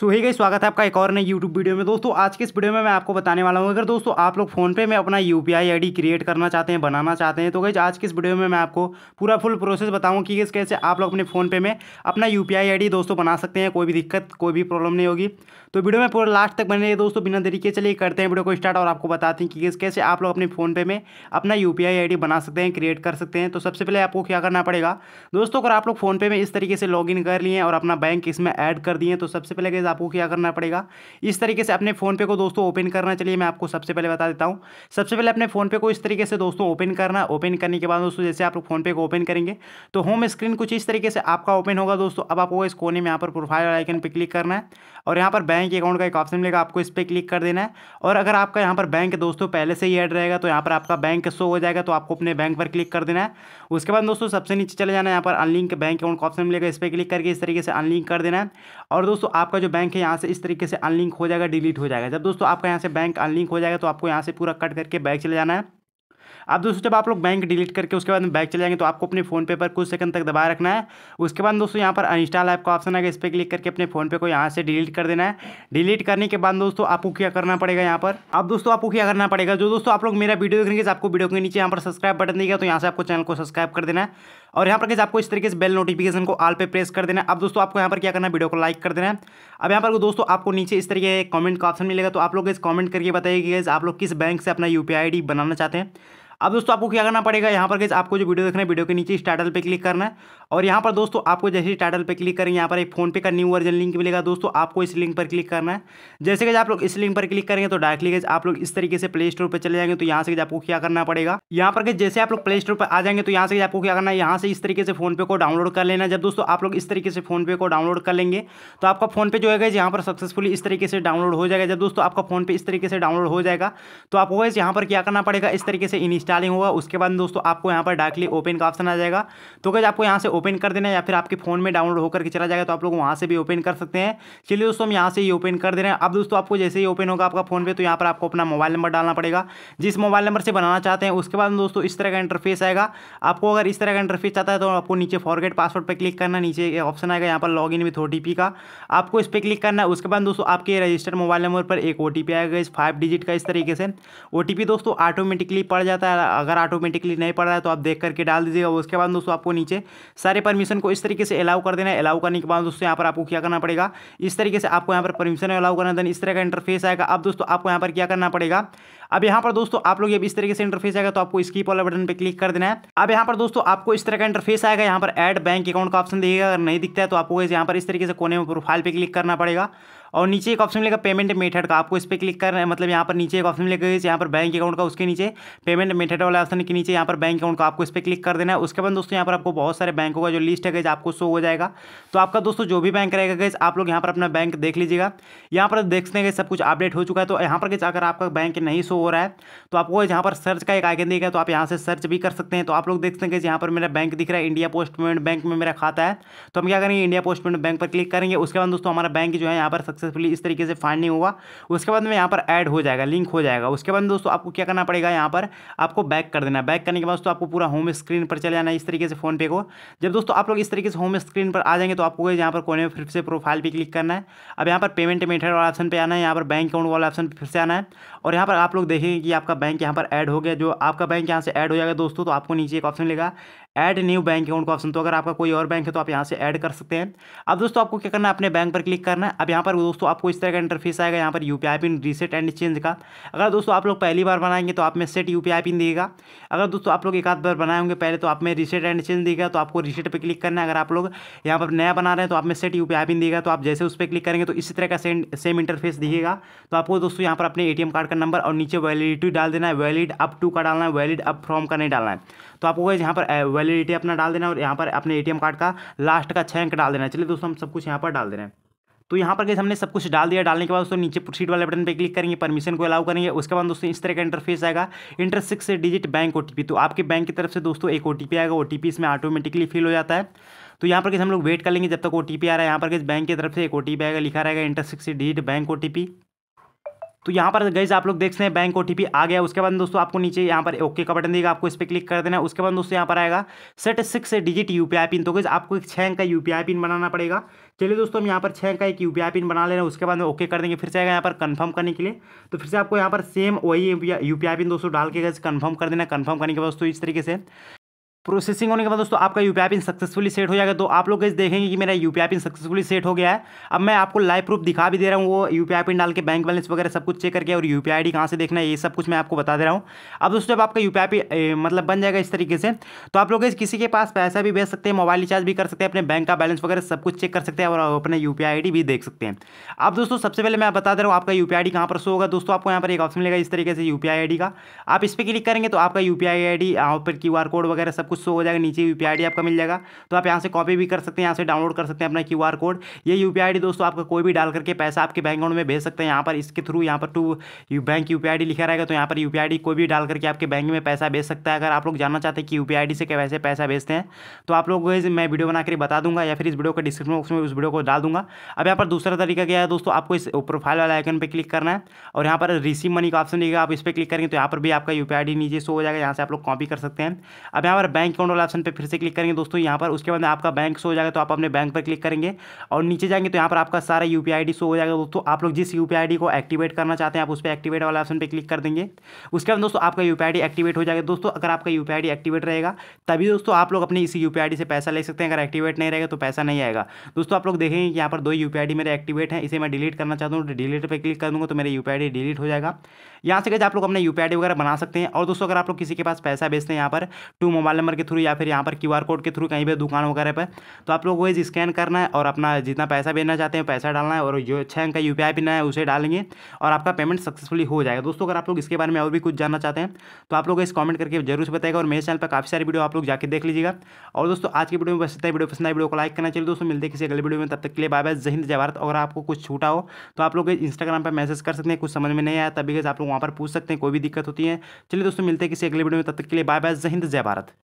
सो ही गई स्वागत है आपका एक और नए यूट्यूब वीडियो में दोस्तों आज के इस वीडियो में मैं आपको बताने वाला हूँ अगर दोस्तों आप लोग फोन पे में अपना U P I I create करना चाहते हैं बनाना चाहते हैं तो गई आज के इस वीडियो में मैं आपको पूरा फुल प्रोसेस बताऊँ कि किस कैसे आप लोग अपने फ़ोन पे में अपना यू पी आई आई दोस्तों बना सकते हैं कोई भी दिक्कत कोई भी प्रॉब्लम नहीं होगी तो वीडियो में पूरा लास्ट तक बने दोस्तों बिना तरीके चलिए करते हैं वीडियो को स्टार्ट और आपको बताते हैं कि किस कैसे आप लोग अपने फ़ोन पे में अपना यू पी आई आई बना सकते हैं क्रिएट कर सकते हैं तो सबसे पहले आपको क्या करना पड़ेगा दोस्तों अगर आप लोग फ़ोन पे में इस तरीके से लॉग कर लिए और अपना बैंक इसमें ऐड कर दिए तो सबसे पहले गाइज आपको क्या करना पड़ेगा इस तरीके से अपने फ़ोन पे को दोस्तों ओपन करना चलिए मैं आपको सबसे पहले बता देता हूँ सबसे पहले अपने फ़ोन पे को इस तरीके से दोस्तों ओपन करना ओपन करने के बाद दोस्तों जैसे आप लोग फ़ोनपे को ओपन करेंगे तो होम स्क्रीन कुछ इस तरीके से आपका ओपन होगा दोस्तों अब आपको इस कोने में यहाँ पर प्रोफाइल आइकन पर क्लिक करना है और यहाँ पर बैंक अकाउंट का एक ऑप्शन मिलेगा आपको इस पर क्लिक कर देना है और अगर आपका यहाँ पर बैंक दोस्तों पहले से ही ऐड रहेगा तो यहाँ पर आपका बैंक शो हो जाएगा तो आपको अपने बैंक पर क्लिक कर देना है उसके बाद दोस्तों सबसे नीचे चले जाना है यहाँ पर अनलिंक बैंक अकाउंट का ऑप्शन मिलेगा इस पर क्लिक करके इस तरीके से अनलिंक कर देना है और दोस्तों आपका जो बैंक है यहाँ से इस तरीके से अनलिंक हो जाएगा डिलीट हो जाएगा जब दोस्तों आपका यहाँ से बैंक अनलिंक हो जाएगा तो आपको यहाँ से पूरा कट करके बैग चले जाना है अब दोस्तों जब आप लोग बैंक डिलीट करके उसके बाद बैग चले जाएंगे तो आपको अपने फोन पे पर कुछ सेकंड तक दबाए रखना है उसके बाद दोस्तों यहाँ पर अनस्टॉल ऐप का ऑप्शन आएगा इस पर क्लिक करके अपने फोन पे को यहाँ से डिलीट कर देना है डिलीट करने के बाद दोस्तों आपको क्या करना पड़ेगा यहाँ पर अब दोस्तों आपको क्या करना पड़ेगा जो दोस्तों आप लोग मेरा वीडियो देखेंगे आपको वीडियो के नीचे यहाँ पर सब्सक्राइब बटन देगा तो यहाँ से आपको चैनल को सब्सक्राइब कर देना है और यहाँ पर कैसे आपको इस तरीके से बेल नोटिफिकेशन को आल पे प्रेस कर देना अब दोस्तों आपको यहाँ पर क्या करना है वीडियो को लाइक कर देना है अब यहाँ पर दोस्तों आपको नीचे इस तरीके कमेंट का ऑप्शन मिलेगा तो आप लोग इस कमेंट करके बताइए कि आप लोग किस बैंक से अपना यू पी बनाना चाहते हैं अब दोस्तों आपको क्या करना पड़ेगा यहाँ पर आपको जो वीडियो देखना है वीडियो के नीचे टाइटल पर क्लिक करना है और यहाँ पर दोस्तों आपको जैसे ही टाइटल पे क्लिक करेंगे यहाँ पर एक फोन पे का न्यू वर्जन लिंक मिलेगा दोस्तों आपको इस लिंक पर क्लिक करना है जैसे कि आप लोग इस लिंक पर क्लिक करेंगे तो डायरेक्टली आप लोग इस तरीके से प्ले स्टोर पर चले जाएंगे तो यहाँ से आपको क्या करना पड़ेगा यहाँ पर जैसे आप लोग प्ले स्टोर पर आ जाएंगे तो यहाँ से आपको क्या करना है यहाँ से से इस तरीके से फोनपे को डाउनलोड कर लेना जब दोस्तों आप लोग इस तरीके से फोनपे को डाउनलोड कर लेंगे तो आपका फोनपे जो है यहाँ पर सक्सेसफुली इस तरीके से डाउनलोड हो जाएगा जब दोस्तों आपका फोनपे इस तरीके से डाउनलोड हो जाएगा तो आपको वैसे यहाँ पर क्या करना पड़ेगा इस तरीके से इंस्टॉलिंग होगा उसके बाद दोस्तों आपको यहाँ पर डायरेक्टली ओपन का ऑप्शन आ जाएगा तो कैसे आपको यहाँ से ओपन कर देना या फिर आपके फोन में डाउनलोड होकर के चला जाएगा तो आप लोग वहाँ से भी ओपन कर सकते हैं चलिए दोस्तों हम यहाँ से ही ओपन कर दे रहे हैं अब दोस्तों आपको जैसे ही ओपन होगा आपका फोन पे तो यहाँ पर आपको अपना मोबाइल नंबर डालना पड़ेगा जिस मोबाइल नंबर से बनाना चाहते हैं उसके बाद दोस्तों इस तरह का इंटरफेस आएगा आपको अगर इस तरह का इंटरफेस चाहता है तो आपको नीचे फॉरगेट पासवर्ड पर क्लिक करना नीचे ऑप्शन आएगा यहाँ पर लॉग इन विथ ओ का आपको इस पर क्लिक करना है उसके बाद दोस्तों आपके रजिस्टर्ड मोबाइल नंबर पर एक ओ आएगा इस फाइव डिजिट का इस तरीके से ओ दोस्तों ऑटोमेटिकली पड़ जाता है अगर ऑटोमेटिकली नहीं पड़ रहा है तो आप देख करके डाल दीजिएगा उसके बाद दोस्तों आपको नीचे सारे परमिशन को इस तरीके से अलाउ कर देना है अलाउ करने के बाद दोस्तों यहाँ पर आपको क्या करना पड़ेगा इस तरीके से आपको यहाँ पर परमिशन अलाउ करना देन इस तरह का इंटरफेस आएगा अब दोस्तों आपको यहाँ पर क्या करना पड़ेगा अब यहाँ पर दोस्तों आप लोग इस तरीके से इंटरफेस आएगा तो आपको स्कीप वाला बटन पर क्लिक कर देना है अब यहाँ पर दोस्तों आपको इस तरह का इंटरफेस आएगा यहाँ पर एड बैंक अकाउंट का ऑप्शन देगा अगर नहीं दिखता है तो आपको यहाँ पर इस तरीके से कोने में प्रोफाइल पर क्लिक करना पड़ेगा और नीचे एक ऑप्शन मिलेगा पेमेंट मेथड का आपको इस पर क्लिक करना है मतलब यहाँ पर नीचे एक ऑप्शन मिलेगा यहाँ पर बैंक अकाउंट का उसके नीचे पेमेंट मेथड वाला ऑप्शन के नीचे यहाँ पर बैंक अकाउंट का आपको इस पर क्लिक कर देना है उसके बाद दोस्तों यहाँ पर आपको बहुत सारे बैंकों का जो लिस्ट है गई आपको शो हो जाएगा तो आपका दोस्तों जो भी बैंक रहेगा गैस आप लोग यहाँ पर अपना बैंक देख लीजिएगा यहाँ पर देखते हैं सब कुछ अपडेट हो चुका है तो यहाँ पर अगर आपका बैंक नहीं शो हो रहा है तो आपको यहाँ पर सर्च का एक आइकन देगा तो आप यहाँ से सर्च भी कर सकते हैं तो आप लोग देख सकते हैं यहाँ पर मेरा बैंक दिख रहा है इंडिया पोस्ट पेमेंट बैंक में मेरा खाता है तो हम क्या करेंगे इंडिया पोस्ट पेमेंट बैंक पर क्लिक करेंगे उसके बाद दोस्तों हमारा बैंक जो है यहाँ पर सक्सेसफुली इस तरीके से फाइंड नहीं हुआ उसके बाद में यहाँ पर ऐड हो जाएगा लिंक हो जाएगा उसके बाद दोस्तों आपको क्या करना पड़ेगा यहाँ पर आपको बैक कर देना बैक करने के बाद दोस्तों आपको पूरा होम स्क्रीन पर चले जाना इस तरीके से फोनपे को जब दोस्तों आप लोग इस तरीके से होम स्क्रीन पर आ जाएंगे तो आपको यहाँ पर कोने में फिर से प्रोफाइल पर क्लिक करना है अब यहाँ पर पेमेंट मेथड वाला ऑप्शन पर आना है यहाँ पर बैंक अकाउंट वाला ऑप्शन फिर से आना है और यहाँ पर आप लोग देखेंगे कि आपका बैंक यहाँ पर ऐड हो गया जो आपका बैंक यहाँ से ऐड हो जाएगा दोस्तों तो आपको नीचे एक ऑप्शन मिलेगा ऐड न्यू बैंक अकाउंट का ऑप्शन तो अगर आपका कोई और बैंक है तो आप यहाँ से ऐड कर सकते हैं अब दोस्तों आपको क्या करना है अपने बैंक पर क्लिक करना है अब यहाँ पर दोस्तों आपको इस तरह का इंटरफेस आएगा यहाँ पर U PIN reset and change का अगर दोस्तों आप लोग पहली बार बनाएंगे तो आप में सेट यू पिन देगा अगर दोस्तों आप लोग एक आध बार बनाए होंगे पहले तो आप में रीसेट एंड चेंज देगा तो आपको रीसेट पर क्लिक करना है अगर आप लोग यहाँ पर नया बना रहे हैं तो आप में सेट यू पिन देगा तो आप जैसे उस पर क्लिक करेंगे तो इसी तरह का सेम इंटरफेस दिखेगा तो आपको दोस्तों यहाँ पर अपने ए कार्ड का नंबर और नीचे वैलिडिटी डाल देना है वैलिड अप टू का डालना है वैलिड अप फ्रॉम का नहीं डालना है तो आपको यहाँ पर वैलिडिटी अपना डाल देना है और यहाँ पर अपने ए कार्ड का लास्ट का छः अंक डाल देना है चलिए दोस्तों हम सब कुछ यहाँ पर डाल देना है तो यहाँ पर गए हमने सब कुछ डाल दिया डालने के बाद दोस्तों नीचे प्रोसीड वाले बटन पे क्लिक करेंगे परमिशन को अलाउ करेंगे उसके बाद दोस्तों इस तरह का इंटरफेस आएगा enter six digit bank OTP तो आपके बैंक की तरफ से दोस्तों एक ओटीपी आएगा ओटीपी इसमें ऑटोमेटिकली फिल हो जाता है तो यहाँ पर कैसे हम लोग वेट कर लेंगे जब तक ओ आ रहा है यहाँ पर कैसे बैंक की तरफ से एक ओ आएगा लिखा रहेगा इंटर सिक्स डिजिट बैंक ओ तो यहाँ पर गई आप लोग देख सकते हैं बैंक ओ आ गया उसके बाद दोस्तों आपको नीचे यहाँ पर ओके का बटन देगा आपको इस पर क्लिक कर देना उसके बाद दोस्तों यहाँ पर आएगा set six digit U PIN तो गई आपको एक छः का यू पिन बनाना पड़ेगा चलिए दोस्तों हम यहाँ पर छः का एक यू पिन बना लेना उसके बाद ओके कर देंगे फिर से आएगा यहाँ पर कन्फर्म करने के लिए तो फिर से आपको यहाँ पर सेम वही यू पिन दोस्तों डाल के गए कन्फर्म कर देना कन्फर्म करने के बाद दोस्तों इस तरीके से प्रोसेसिंग होने के बाद दोस्तों आपका यू पिन सक्सेसफुली सेट हो जाएगा तो आप लोग देखेंगे कि मेरा यू पिन सक्सेसफुली सेट हो गया है अब मैं आपको लाइव प्रूफ दिखा भी दे रहा हूँ वो यू पिन डाल के बैंक बैलेंस वगैरह सब कुछ चेक करके और यू पी आई कहाँ से देखना है ये सब कुछ मैं आपको बता दे रहा हूँ अब दोस्तों जब आपका यू पी मतलब बन जाएगा इस तरीके से तो आप लोग किसी के पास पैसा भी भेज सकते हैं मोबाइल रिचार्ज भी कर सकते हैं अपने बैंक का बैलेंस वगैरह सब कुछ चेक कर सकते हैं और अपने यू पी भी देख सकते हैं अब दोस्तों सबसे पहले मैं बता दे रहा हूँ आपका यू पी कहाँ पर शो होगा दोस्तों आपको यहाँ पर एक ऑप्शन मिलेगा इस तरीके से यू पी का आप इस पर क्लिक करेंगे तो आपका यू पी आई डी पर क्यू कोड वगैरह सब कुछ शो हो जाएगा नीचे यू पी आपका मिल जाएगा तो आप यहाँ से कॉपी भी कर सकते हैं यहाँ से डाउनलोड कर सकते हैं अपना क्यू कोड ये यू पी दोस्तों आपका कोई भी डाल करके पैसा आपके बैंक अकाउंट में भेज सकते हैं यहाँ पर इसके थ्रू यहाँ पर टू बैंक यू लिखा रहेगा तो यहाँ पर यू कोई भी डाल करके आपके बैंक में पैसा भेज सकता है अगर आप लोग जानना चाहते हैं कि यू से कैसे पैसा भेजते हैं तो आप लोग मैं वीडियो बनाकर बता दूंगा या फिर इस वीडियो का डिस्क्रिप्शन बॉक्स में उस वीडियो को डाल दूंगा अब यहाँ पर दूसरा तरीका क्या है दोस्तों आपको इस प्रोफाइल वाले आइकन पर क्लिक करना है और यहाँ पर रिसीव मनी का ऑप्शन देगा आप इस पर क्लिक करेंगे तो यहाँ पर भी आपका यू नीचे शो हो जाएगा यहाँ से आप लोग कॉपी कर सकते हैं अब यहाँ पर बैंक बैंक अकाउंट वाला ऑप्शन पर फिर से क्लिक करेंगे दोस्तों यहाँ पर उसके बाद आपका बैंक शो हो जाएगा तो आप अपने बैंक पर क्लिक करेंगे और नीचे जाएंगे तो यहाँ पर आपका सारा यू पी शो हो जाएगा दोस्तों आप लोग जिस यू पी को एक्टिवेट करना चाहते हैं आप उस पर एक्टिवेट वाला ऑप्शन पर क्लिक कर देंगे उसके बाद दोस्तों आपका यू पी एक्टिवेट हो जाएगा दोस्तों अगर आपका यू पी एक्टिवेट रहेगा तभी दोस्तों आप लोग अपने इसी यू पी से पैसा ले सकते हैं अगर एक्टिवेट नहीं रहेगा तो पैसा नहीं आएगा दोस्तों आप लोग देखेंगे कि यहाँ पर दो यू पी मेरे एक्टिवेट हैं इसे मैं डिलीट करना चाहता हूँ डिलीट पर क्लिक कर दूँगा तो मेरा यू पी डिलीट हो जाएगा यहाँ से कैसे आप लोग अपने यू वगैरह बना सकते हैं और दोस्तों अगर आप लोग किसी के पास पैसा भेजते हैं यहाँ पर टू मोबाइल नंबर के थ्रू या फिर यहाँ पर क्यू कोड के थ्रू कहीं पर दुकान वगैरह पर तो आप लोग वही स्कैन करना है और अपना जितना पैसा भेजना चाहते हैं पैसा डालना है और जो छः अंक का यू पी है उसे डालेंगे और आपका पेमेंट सक्सेसफुली हो जाएगा दोस्तों अगर आप लोग इसके बारे में और भी कुछ जानना चाहते हैं तो आप लोग इस कमेंट करके जरूर से बताएगा और मेरे चैनल पर काफ़ी सारी वीडियो आप लोग जाकर देख लीजिएगा और दोस्तों आज की वीडियो में बस इतना वीडियो पसंद आए वीडियो को लाइक करना चाहिए दोस्तों मिलते किसी अगले वीडियो में तब तक के लिए बाय बाय जय हिंद अगर आपको कुछ छूटा हो तो आप लोग इंस्टाग्राम पर मैसेज कर सकते हैं कुछ समझ में नहीं आया तभी आप लोग वहाँ पर पूछ सकते हैं कोई भी दिक्कत होती है चलिए दोस्तों मिलते हैं किसी अगले वीडियो में तब तक के लिए बाय बाय जय जय भारत